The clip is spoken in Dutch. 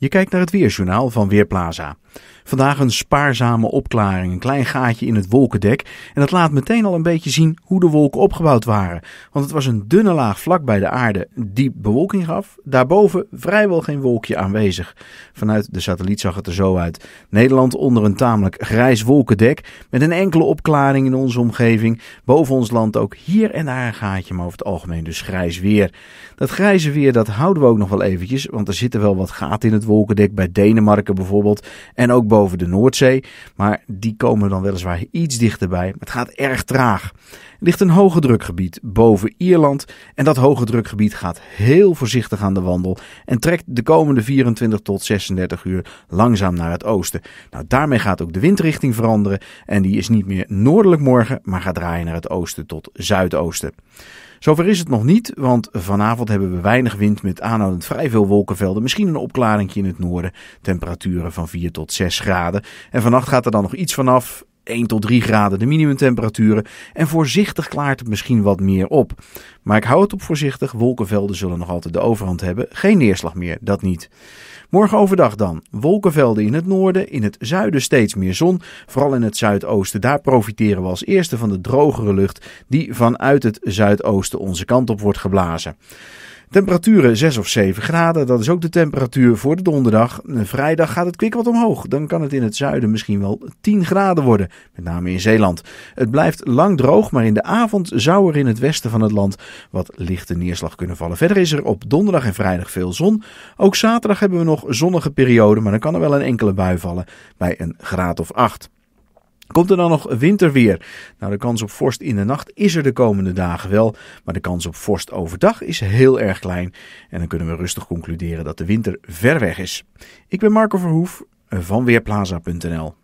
Je kijkt naar het weerjournaal van Weerplaza. Vandaag een spaarzame opklaring, een klein gaatje in het wolkendek. En dat laat meteen al een beetje zien hoe de wolken opgebouwd waren. Want het was een dunne laag vlak bij de aarde die bewolking gaf. Daarboven vrijwel geen wolkje aanwezig. Vanuit de satelliet zag het er zo uit. Nederland onder een tamelijk grijs wolkendek. Met een enkele opklaring in onze omgeving. Boven ons land ook hier en daar een gaatje, maar over het algemeen dus grijs weer. Dat grijze weer dat houden we ook nog wel eventjes, want er zitten wel wat gaten in het wolkendek bij Denemarken bijvoorbeeld. En ook boven de Noordzee. Maar die komen dan weliswaar iets dichterbij. het gaat erg traag. Er ligt een hoge drukgebied boven Ierland. En dat hoge drukgebied gaat heel voorzichtig aan de wandel. En trekt de komende 24 tot 36 uur langzaam naar het oosten. Nou, daarmee gaat ook de windrichting veranderen. En die is niet meer noordelijk morgen, maar gaat draaien naar het oosten tot zuidoosten. Zover is het nog niet, want vanavond hebben we weinig wind met aanhoudend vrij veel wolkenvelden. Misschien een opklaring in het noorden. Temperaturen van 4 tot 6 graden. En vannacht gaat er dan nog iets vanaf. 1 tot 3 graden de minimumtemperaturen. En voorzichtig klaart het misschien wat meer op. Maar ik hou het op voorzichtig. Wolkenvelden zullen nog altijd de overhand hebben. Geen neerslag meer, dat niet. Morgen overdag dan. Wolkenvelden in het noorden, in het zuiden steeds meer zon. Vooral in het zuidoosten. Daar profiteren we als eerste van de drogere lucht die vanuit het zuidoosten onze kant op wordt geblazen. Temperaturen 6 of 7 graden, dat is ook de temperatuur voor de donderdag. Vrijdag gaat het kwik wat omhoog, dan kan het in het zuiden misschien wel 10 graden worden, met name in Zeeland. Het blijft lang droog, maar in de avond zou er in het westen van het land wat lichte neerslag kunnen vallen. Verder is er op donderdag en vrijdag veel zon. Ook zaterdag hebben we nog zonnige perioden, maar dan kan er wel een enkele bui vallen bij een graad of 8. Komt er dan nog winterweer? Nou, de kans op vorst in de nacht is er de komende dagen wel, maar de kans op vorst overdag is heel erg klein. En dan kunnen we rustig concluderen dat de winter ver weg is. Ik ben Marco Verhoef eh, van Weerplaza.nl.